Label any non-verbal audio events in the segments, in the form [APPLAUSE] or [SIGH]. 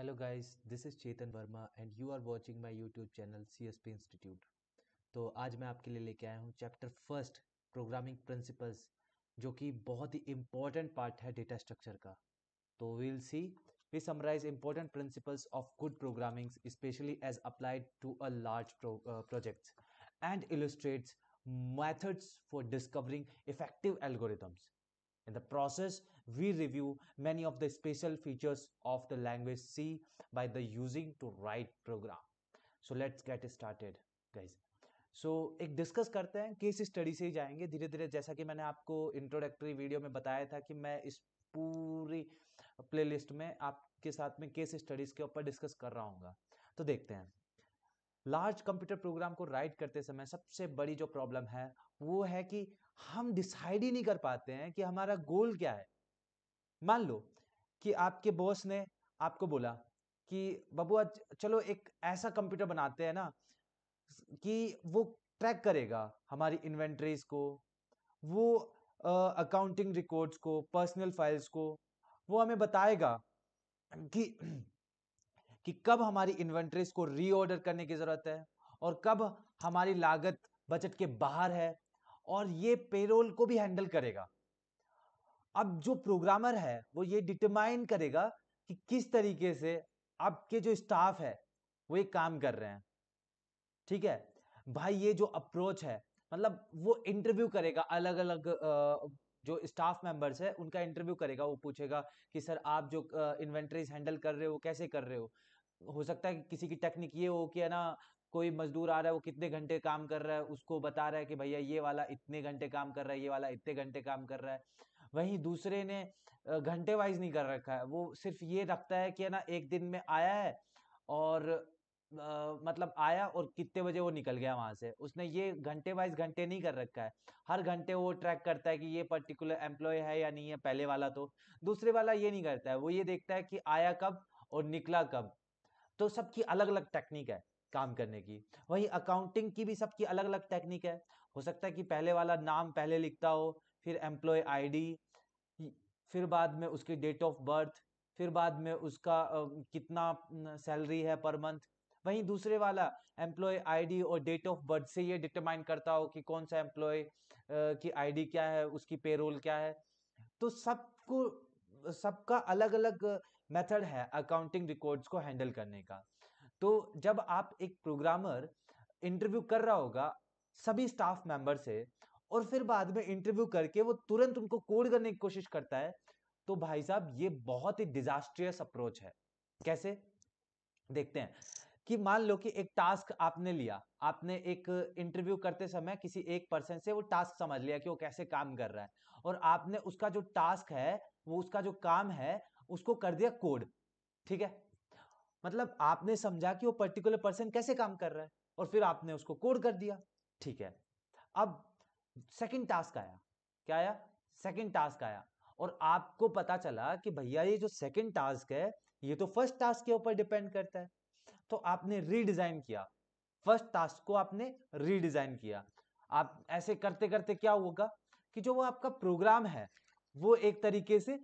Hello guys this is Chetan Verma and your YouTube channel C S P institute तो आज मैं आपके लिए लेके आया हूँ चैप्टर फर्स्ट प्रोग्रामिंग प्रिंसिपल्स जो कि बहुत ही इम्पोर्टेंट पार्ट है डेटा स्ट्रक्चर का तो we'll see we summarize important principles of good programming specially as applied to a large projects and illustrates methods for discovering effective algorithms In the process, we review many of the special features of the language C by the using to write program. So let's get started, guys. So so, एक discuss करते हैं case study से ही जाएंगे धीरे धीरे जैसा कि मैंने आपको इंट्रोडक्टरी वीडियो में बताया था कि मैं इस पूरी प्लेलिस्ट में आपके साथ में केस स्टडीज के ऊपर डिस्कस कर रहा हूँ तो देखते हैं लार्ज कंप्यूटर प्रोग्राम को राइट करते समय सबसे बड़ी जो प्रॉब्लम है वो है कि हम डिसाइड ही नहीं कर पाते हैं कि हमारा गोल क्या है मान लो कि आपके बॉस ने आपको बोला कि बबुआ चलो एक ऐसा कंप्यूटर बनाते हैं ना कि वो ट्रैक करेगा हमारी इन्वेंट्रीज को वो अकाउंटिंग रिकॉर्ड्स को पर्सनल फाइल्स को वो हमें बताएगा कि कि कब हमारी इन्वेंट्रीज को रीऑर्डर करने की ज़रूरत है और कब हमारी लागत बजट के बाहर है और ये पेरोल को भी हैंडल करेगा अब जो प्रोग्रामर है वो ये डिटरमाइन करेगा कि किस तरीके से आपके जो स्टाफ है वो ये काम कर रहे हैं ठीक है भाई ये जो अप्रोच है मतलब वो इंटरव्यू करेगा अलग अलग जो स्टाफ मेंबर्स है उनका इंटरव्यू करेगा वो पूछेगा कि सर आप जो इन्वेंट्रीज हैंडल कर रहे हो कैसे कर रहे हो हो सकता है कि किसी की टेक्निक ये हो कि है ना कोई मजदूर आ रहा है वो कितने घंटे काम कर रहा है उसको बता रहा है कि भैया ये वाला इतने घंटे काम कर रहा है ये वाला इतने घंटे काम कर रहा है वहीं दूसरे ने घंटे वाइज नहीं कर रखा है वो सिर्फ ये रखता है कि है ना एक दिन में आया है और आ, मतलब आया और कितने बजे वो निकल गया वहां से उसने ये घंटे वाइज घंटे नहीं कर रखा है हर घंटे वो ट्रैक करता है कि ये पर्टिकुलर एम्प्लॉय है या नहीं है पहले वाला तो दूसरे वाला ये नहीं करता है वो ये देखता है कि आया कब और निकला कब तो सबकी अलग अलग टेक्निक है काम करने की वही अकाउंटिंग की भी सबकी अलग अलग टेक्निक है हो सकता है कि पहले वाला नाम पहले लिखता हो फिर एम्प्लॉय आईडी फिर बाद में उसकी डेट ऑफ बर्थ फिर बाद में उसका कितना सैलरी है पर मंथ वहीं दूसरे वाला एम्प्लॉय आईडी और डेट ऑफ बर्थ से ये डिटरमाइन करता हो कि कौन सा एम्प्लॉय की आईडी क्या है उसकी पेरोल क्या है तो सबको सबका अलग अलग मेथड है अकाउंटिंग रिकॉर्ड्स को हैंडल करने का तो जब आप एक प्रोग्रामर इंटरव्यू कर रहा होगा सभी स्टाफ मेंबर से और फिर बाद में इंटरव्यू करके वो तुरंत उनको कोड करने की कोशिश करता है तो भाई साहब ये बहुत ही डिजास्ट्रियस अप्रोच है कैसे देखते हैं कि मान लो कि एक टास्क आपने लिया आपने एक इंटरव्यू करते समय किसी एक पर्सन से वो टास्क समझ लिया कि वो कैसे काम कर रहा है और आपने उसका जो टास्क है वो उसका जो काम है उसको कर दिया कोड ठीक है मतलब आपने समझा कि वो पर्टिकुलर पर्सन कैसे काम कर रहा है और फिर आपने उसको कोड कर दिया ठीक है अब सेकंड टास्क आया क्या आया सेकंड टास्क आया और आपको पता चला कि भैया ये जो सेकंड टास्क है ये तो फर्स्ट टास्क के ऊपर डिपेंड करता है तो आपने रीडिजाइन किया फर्स्ट टास्क को आपने रीडिजाइन किया आप ऐसे करते करते क्या होगा कि जो वो आपका प्रोग्राम है वो एक तरीके से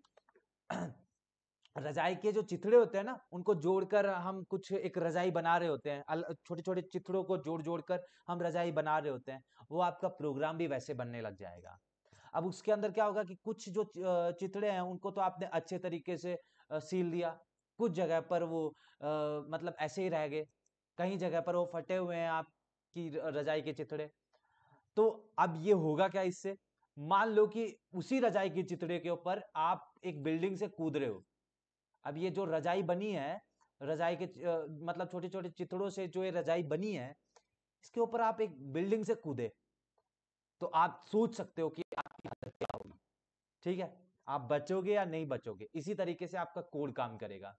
[CLEARS THROAT] रजाई के जो चिथड़े होते हैं ना उनको जोड़कर हम कुछ एक रजाई बना रहे होते हैं छोटे छोटे चिथड़ों को जोड़ जोड़ कर हम रजाई बना रहे होते हैं वो आपका प्रोग्राम भी वैसे बनने लग जाएगा अब उसके अंदर क्या होगा कि कुछ जो चिथड़े हैं उनको तो आपने अच्छे तरीके से सील दिया कुछ जगह पर वो आ, मतलब ऐसे ही रह गए कहीं जगह पर वो फटे हुए हैं आपकी रजाई के चितड़े तो अब ये होगा क्या इससे मान लो कि उसी रजाई के चितड़े के ऊपर आप एक बिल्डिंग से कूद रहे हो अब ये जो रजाई बनी है रजाई के आ, मतलब छोटे छोटे चितड़ों से जो ये रजाई बनी है इसके ऊपर आप एक बिल्डिंग से कूदे तो आप सोच सकते हो कि आपकी हालत क्या होगी ठीक है आप बचोगे या नहीं बचोगे इसी तरीके से आपका कोड काम करेगा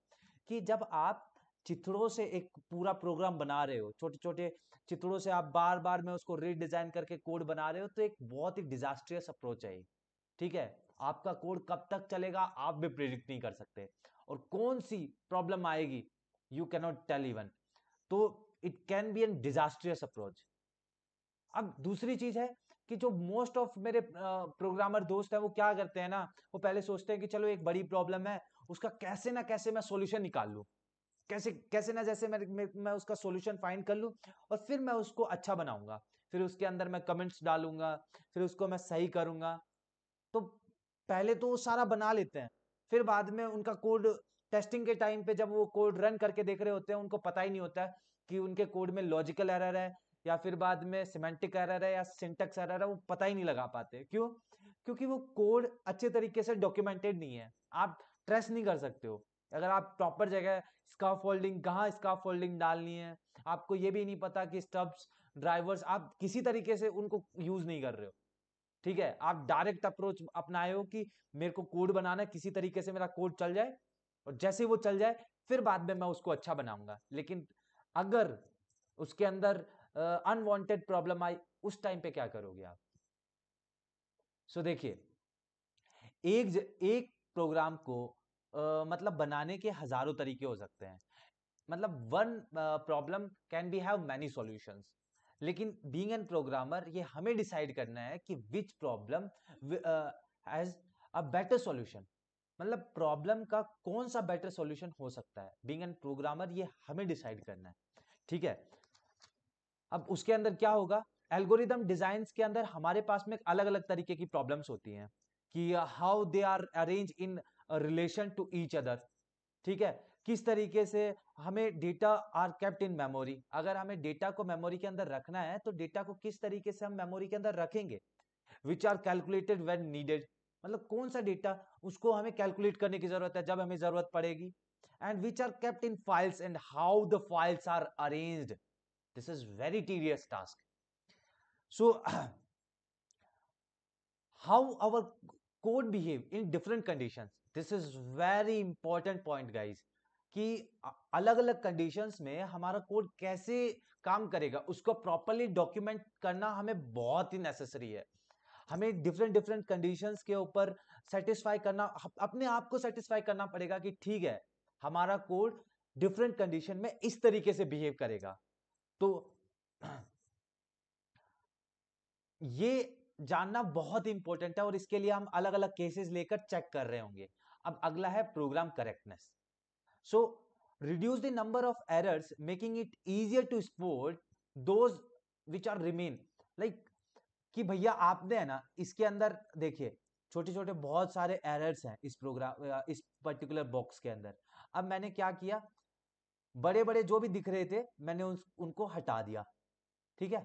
कि जब आप चित्रों से एक पूरा प्रोग्राम बना रहे हो छोटे छोटे चित्रों से आप बार बार में उसको रीडिजाइन करके कोड बना रहे हो तो एक बहुत ही डिजास्ट्रियस अप्रोच है ठीक है आपका कोड कब तक चलेगा आप भी प्रिडिक्ट नहीं कर सकते और कौन सी प्रॉब्लम आएगी you cannot tell even though it can be an disastrous approach अब दूसरी चीज है कि जो मोस्ट ऑफ मेरे प्रोग्रामर दोस्त हैं वो क्या करते हैं ना वो पहले सोचते हैं कि चलो एक बड़ी प्रॉब्लम है उसका कैसे ना कैसे मैं सोल्यूशन निकाल लूँ कैसे कैसे ना जैसे मैं मैं उसका सोल्यूशन फाइंड कर लूँ और फिर मैं उसको अच्छा बनाऊंगा फिर उसके अंदर मैं कमेंट्स डालूंगा फिर उसको मैं सही करूंगा तो पहले तो वो सारा बना लेते हैं फिर बाद में उनका कोड टेस्टिंग के टाइम पे जब वो कोड रन करके देख रहे होते हैं उनको पता ही नहीं होता है कि उनके कोड में लॉजिकल एरर है या फिर बाद में सिमेंटिक एरर है या सिंटेक्स एरर है वो पता ही नहीं लगा पाते क्यों क्योंकि वो कोड अच्छे तरीके से डॉक्यूमेंटेड नहीं है आप ट्रेस नहीं कर सकते हो अगर आप प्रॉपर जगह स्का फोल्डिंग कहाँ स्का फोल्डिंग डालनी है आपको ये भी नहीं पता कि स्टब्स ड्राइवर्स आप किसी तरीके से उनको यूज नहीं कर रहे हो ठीक है आप डायरेक्ट अप्रोच अपनाए हो कि मेरे को कोड बनाना है किसी तरीके से मेरा कोड चल जाए और जैसे वो चल जाए फिर बाद में मैं उसको अच्छा बनाऊंगा लेकिन अगर उसके अंदर अनवांटेड प्रॉब्लम आई उस टाइम पे क्या करोगे आप सो देखिए एक ज, एक प्रोग्राम को आ, मतलब बनाने के हजारों तरीके हो सकते हैं मतलब one problem can be have many solutions लेकिन बीइंग एन प्रोग्रामर ये हमें डिसाइड करना है कि which problem has a better solution मतलब प्रॉब्लम का कौन सा बेटर सॉल्यूशन हो सकता है बीइंग एन प्रोग्रामर ये हमें डिसाइड करना है ठीक है अब उसके अंदर क्या होगा एल्गोरिदम डिजाइन के अंदर हमारे पास में अलग अलग तरीके की प्रॉब्लम्स होती हैं कि how they are arrange in relation to each other ठीक है किस तरीके से हमें data are kept in memory अगर हमें डेटा को मेमोरी के अंदर रखना है तो डेटा को किस तरीके से हम मेमोरी के अंदर रखेंगे which are calculated when needed मतलब कौन सा डेटा उसको हमें कैलकुलेट करने की जरूरत है जब हमें जरूरत पड़ेगी and which are kept in files and how the files are arranged this is very tedious task so [CLEARS THROAT] how our code behave in different conditions this is very important point guys कि अलग अलग conditions में हमारा code कैसे काम करेगा उसको properly document करना हमें बहुत ही नेसेसरी है हमें डिफरेंट डिफरेंट कंडीशंस के ऊपर सेटिस्फाई करना अपने आप को सेटिस्फाई करना पड़ेगा कि ठीक है हमारा कोड डिफरेंट कंडीशन में इस तरीके से बिहेव करेगा तो ये जानना बहुत इंपॉर्टेंट है और इसके लिए हम अलग अलग केसेस लेकर चेक कर रहे होंगे अब अगला है program correctness so reduce the number of errors making it easier to spot those which are remain like कि भैया आपने है ना इसके अंदर देखिए छोटे छोटे बहुत सारे एरर्स हैं इस प्रोग्राम इस पर्टिकुलर बॉक्स के अंदर अब मैंने क्या किया बड़े बड़े जो भी दिख रहे थे मैंने उन, उनको हटा दिया ठीक है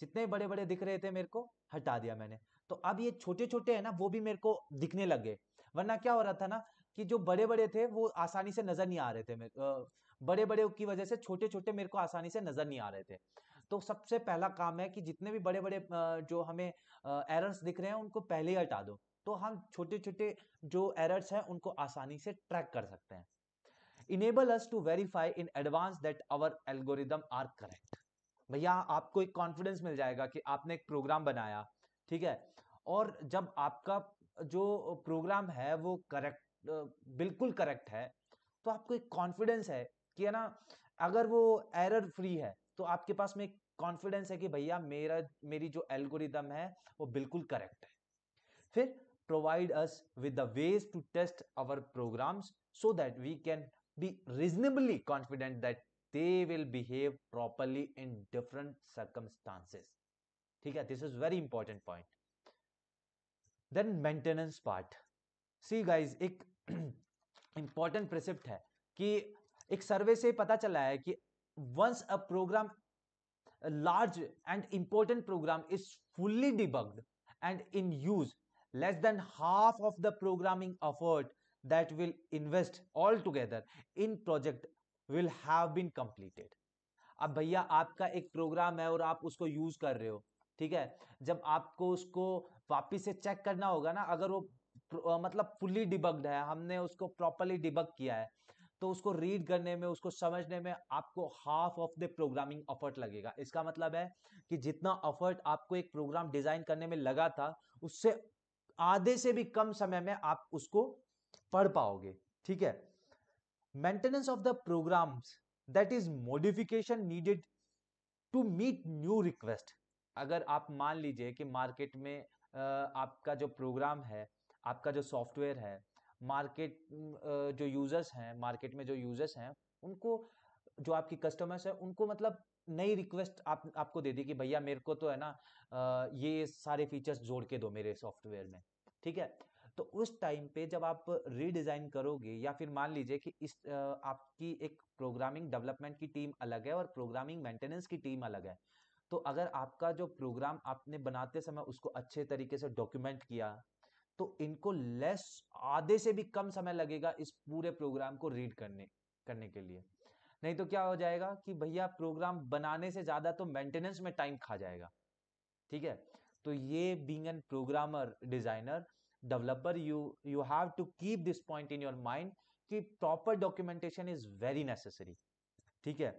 जितने बड़े बड़े दिख रहे थे मेरे को हटा दिया मैंने तो अब ये छोटे छोटे है ना वो भी मेरे को दिखने लग गए वरना क्या हो रहा था ना कि जो बड़े बड़े थे वो आसानी से नजर नहीं आ रहे थे मेरे बड़े बड़े की वजह से छोटे छोटे मेरे को आसानी से नजर नहीं आ रहे थे तो सबसे पहला काम है कि जितने भी बड़े बड़े जो हमें एरर्स दिख रहे हैं उनको पहले ही हटा दो तो हम छोटे छोटे जो एरर्स हैं उनको आसानी से ट्रैक कर सकते हैं enable us to verify in advance that our algorithm are correct भैया आपको एक कॉन्फिडेंस मिल जाएगा कि आपने एक प्रोग्राम बनाया ठीक है और जब आपका जो प्रोग्राम है वो करेक्ट बिल्कुल करेक्ट है तो आपको एक कॉन्फिडेंस है कि है ना अगर वो एरर फ्री है तो आपके पास में एक कॉन्फिडेंस है कि भैया मेरा मेरी जो एल्गोरिदम है वो बिल्कुल करेक्ट है फिर provide us with the ways to test our programs so that we can be reasonably confident that they will behave properly in different circumstances. ठीक है this is very important point then maintenance part see guys एक important [CLEARS THROAT] precept है कि एक survey से पता चला है कि once a program large and important program is fully debugged and in use less than half of the programming effort that will invest all together in project will have been completed अब भैया आपका एक programme है और आप उसको use कर रहे हो ठीक है जब आपको उसको वापिस से चेक करना होगा ना अगर वो मतलब फुल्ली डिबग्ड है हमने उसको प्रॉपरली डिबग किया है तो उसको रीड करने में उसको समझने में आपको half of the programming effort लगेगा इसका मतलब है कि जितना एफर्ट आपको एक प्रोग्राम डिजाइन करने में लगा था उससे आधे से भी कम समय में आप उसको पढ़ पाओगे ठीक है maintenance of the programs that is modification needed to meet new request अगर आप मान लीजिए कि मार्केट में आपका जो प्रोग्राम है आपका जो सॉफ्टवेयर है मार्केट जो यूजर्स हैं मार्केट में जो यूजर्स हैं उनको जो आपकी कस्टमर्स हैं उनको मतलब नई रिक्वेस्ट आप आपको दे दी कि भैया मेरे को तो है ना ये सारे फीचर्स जोड़ के दो मेरे सॉफ्टवेयर में ठीक है तो उस टाइम पे जब आप रीडिज़ाइन करोगे या फिर मान लीजिए कि इस आपकी एक प्रोग्रामिंग डेवलपमेंट की टीम अलग है और प्रोग्रामिंग मेंटेनेंस की टीम अलग है तो अगर आपका जो प्रोग्राम आपने बनाते समय उसको अच्छे तरीके से डॉक्यूमेंट किया तो इनको लेस आधे से भी कम समय लगेगा इस पूरे प्रोग्राम को रीड करने करने के लिए नहीं तो क्या हो जाएगा कि भैया प्रोग्राम बनाने से ज़्यादा तो मेंटेनेंस में टाइम खा जाएगा ठीक है तो ये being an programmer designer developer you you have to keep this point in your mind ki proper documentation is very necessary theek hai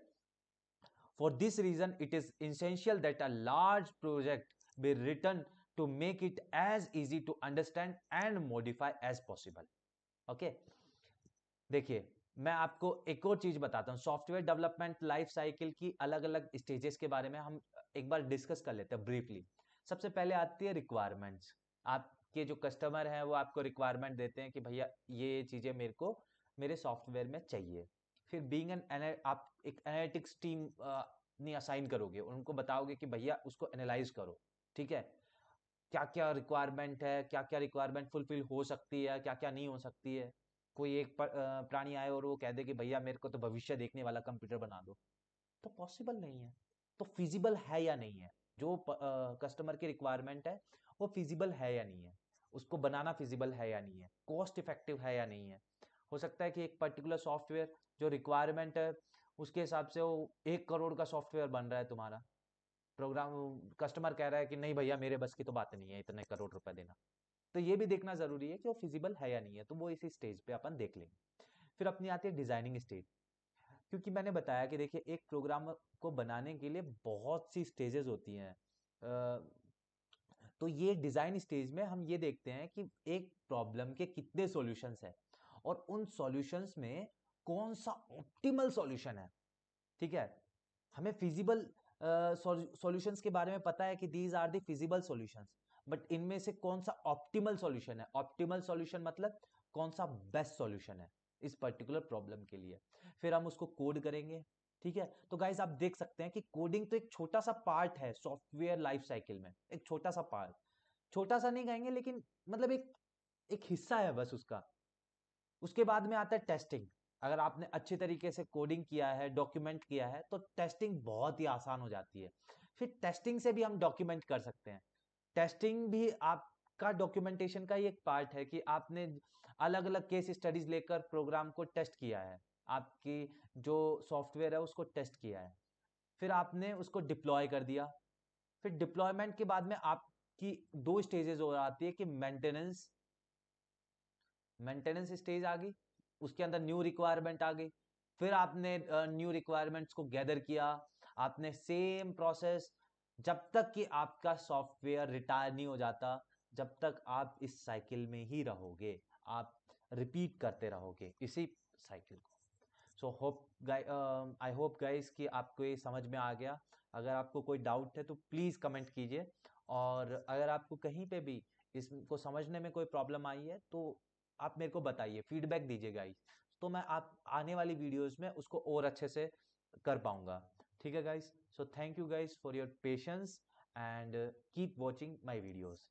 for this reason it is essential that a large project be written to make it as easy to understand and modify as possible okay dekhiye मैं आपको एक और चीज बताता हूँ software development life cycle की अलग अलग स्टेजेस के बारे में हम एक बार डिस्कस कर लेते हैं ब्रीफली सबसे पहले आती है रिक्वायरमेंट्स आप कि जो कस्टमर हैं वो आपको रिक्वायरमेंट देते हैं कि भैया ये चीज़ें मेरे को मेरे सॉफ्टवेयर में चाहिए फिर बींग एन आप एक एनालिटिक्स टीम नहीं असाइन करोगे उनको बताओगे कि भैया उसको एनालाइज करो ठीक है क्या क्या रिक्वायरमेंट है क्या क्या रिक्वायरमेंट फुलफिल हो सकती है क्या क्या नहीं हो सकती है कोई एक प्राणी आए और वो कह दे कि भैया मेरे को तो भविष्य देखने वाला कंप्यूटर बना दो तो पॉसिबल नहीं है तो फिजिबल है या नहीं है जो कस्टमर की रिक्वायरमेंट है वो फिजिबल है या नहीं है उसको बनाना फिजिबल है या नहीं है कॉस्ट इफेक्टिव है या नहीं है हो सकता है कि एक पर्टिकुलर सॉफ्टवेयर जो रिक्वायरमेंट है उसके हिसाब से वो एक करोड़ का सॉफ्टवेयर बन रहा है तुम्हारा प्रोग्राम कस्टमर कह रहा है कि नहीं भैया मेरे बस की तो बात नहीं है इतने करोड़ रुपए देना तो ये भी देखना जरूरी है कि वो फिजिबल है या नहीं है तो वो इसी स्टेज पे अपन देख लेंगे फिर अपनी आती है डिजाइनिंग स्टेज क्योंकि मैंने बताया कि देखिए एक प्रोग्राम को बनाने के लिए बहुत सी स्टेजेस होती हैं तो ये डिज़ाइन स्टेज में हम ये देखते हैं कि एक प्रॉब्लम के कितने सॉल्यूशंस हैं और उन सॉल्यूशंस में कौन सा ऑप्टिमल सॉल्यूशन है ठीक है हमें फिजिबल सॉल्यूशंस uh, के बारे में पता है कि these are the feasible solutions but इनमें से कौन सा ऑप्टिमल सॉल्यूशन है ऑप्टिमल सॉल्यूशन मतलब कौन सा बेस्ट सॉल्यूशन है इस पर्टिकुलर प्रॉब्लम के लिए फिर हम उसको कोड करेंगे ठीक है तो गाइज आप देख सकते हैं कि कोडिंग तो एक छोटा सा पार्ट है सॉफ्टवेयर लाइफ साइकिल में एक छोटा सा पार्ट छोटा सा नहीं कहेंगे लेकिन मतलब एक एक हिस्सा है बस उसका उसके बाद में आता है टेस्टिंग अगर आपने अच्छे तरीके से कोडिंग किया है डॉक्यूमेंट किया है तो टेस्टिंग बहुत ही आसान हो जाती है फिर टेस्टिंग से भी हम डॉक्यूमेंट कर सकते हैं टेस्टिंग भी आपका डॉक्यूमेंटेशन का ही एक पार्ट है कि आपने अलग अलग केस स्टडीज लेकर प्रोग्राम को टेस्ट किया है आपकी जो सॉफ्टवेयर है उसको टेस्ट किया है फिर आपने उसको डिप्लॉय कर दिया फिर डिप्लॉयमेंट के बाद में आपकी दो स्टेजेस और आती है कि मेंटेनेंस मेंटेनेंस स्टेज आ गई उसके अंदर न्यू रिक्वायरमेंट आ गई फिर आपने न्यू रिक्वायरमेंट्स को गैदर किया आपने सेम प्रोसेस जब तक कि आपका सॉफ्टवेयर रिटायर नहीं हो जाता जब तक आप इस साइकिल में ही रहोगे आप रिपीट करते रहोगे इसी साइकिल को so hope I hope guys कि आपको ये समझ में आ गया अगर आपको कोई डाउट है तो प्लीज़ कमेंट कीजिए और अगर आपको कहीं पे भी इसको समझने में कोई प्रॉब्लम आई है तो आप मेरे को बताइए फीडबैक दीजिए गाइस तो मैं आप आने वाली वीडियोज़ में उसको और अच्छे से कर पाऊँगा ठीक है guys so thank you guys for your patience and keep watching my videos